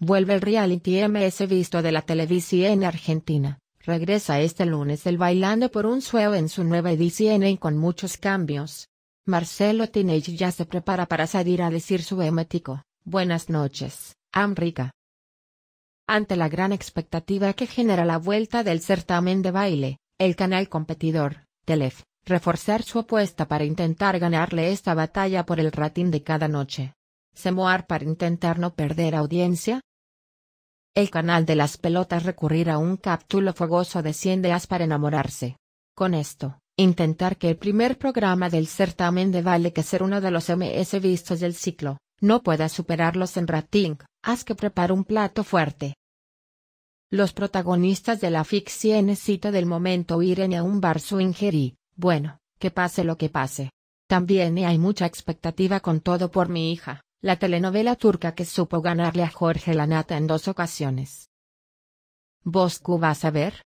Vuelve el reality MS visto de la televisión argentina. Regresa este lunes el Bailando por un Sueño en su nueva edición y con muchos cambios. Marcelo Tinelli ya se prepara para salir a decir su emético, buenas noches, Amrica. Ante la gran expectativa que genera la vuelta del certamen de baile, el canal competidor, Telef, reforzar su apuesta para intentar ganarle esta batalla por el ratín de cada noche. Semoar para intentar no perder audiencia? El canal de las pelotas recurrir a un capítulo fogoso de 100 días para enamorarse. Con esto, intentar que el primer programa del certamen de Vale que ser uno de los MS vistos del ciclo, no pueda superarlos en rating, haz que prepare un plato fuerte. Los protagonistas de la ficción necesitan del momento ir a un bar su y, bueno, que pase lo que pase. También hay mucha expectativa con todo por mi hija, la telenovela turca que supo ganarle a Jorge Lanata en dos ocasiones. ¿Vos vas a ver?